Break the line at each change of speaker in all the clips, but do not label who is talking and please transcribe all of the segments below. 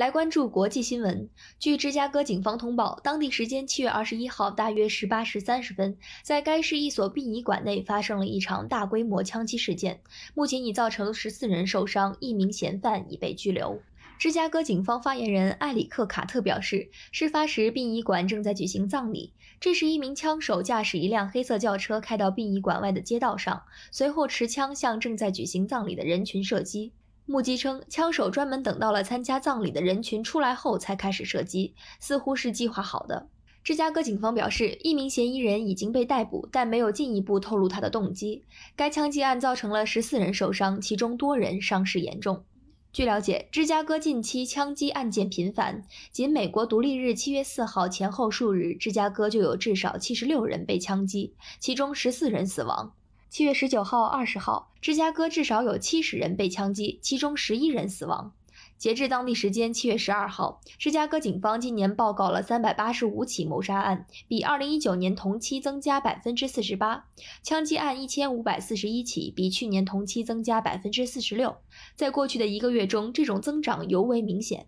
来关注国际新闻。据芝加哥警方通报，当地时间七月二十一号大约十八时三十分，在该市一所殡仪馆内发生了一场大规模枪击事件，目前已造成十四人受伤，一名嫌犯已被拘留。芝加哥警方发言人艾里克·卡特表示，事发时殡仪馆正在举行葬礼，这时一名枪手驾驶一辆黑色轿车开到殡仪馆外的街道上，随后持枪向正在举行葬礼的人群射击。目击称，枪手专门等到了参加葬礼的人群出来后才开始射击，似乎是计划好的。芝加哥警方表示，一名嫌疑人已经被逮捕，但没有进一步透露他的动机。该枪击案造成了十四人受伤，其中多人伤势严重。据了解，芝加哥近期枪击案件频繁，仅美国独立日（七月四号）前后数日，芝加哥就有至少七十六人被枪击，其中十四人死亡。七月十九号、二十号，芝加哥至少有七十人被枪击，其中十一人死亡。截至当地时间七月十二号，芝加哥警方今年报告了三百八十五起谋杀案，比二零一九年同期增加百分之四十八；枪击案一千五百四十一起，比去年同期增加百分之四十六。在过去的一个月中，这种增长尤为明显。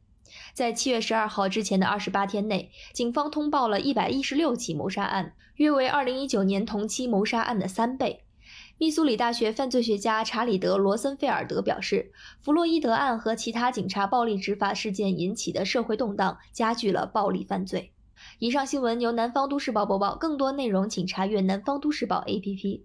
在七月十二号之前的二十八天内，警方通报了一百一十六起谋杀案，约为二零一九年同期谋杀案的三倍。密苏里大学犯罪学家查理德·罗森菲尔德表示，弗洛伊德案和其他警察暴力执法事件引起的社会动荡加剧了暴力犯罪。以上新闻由南方都市报播报，更多内容请查阅南方都市报 APP。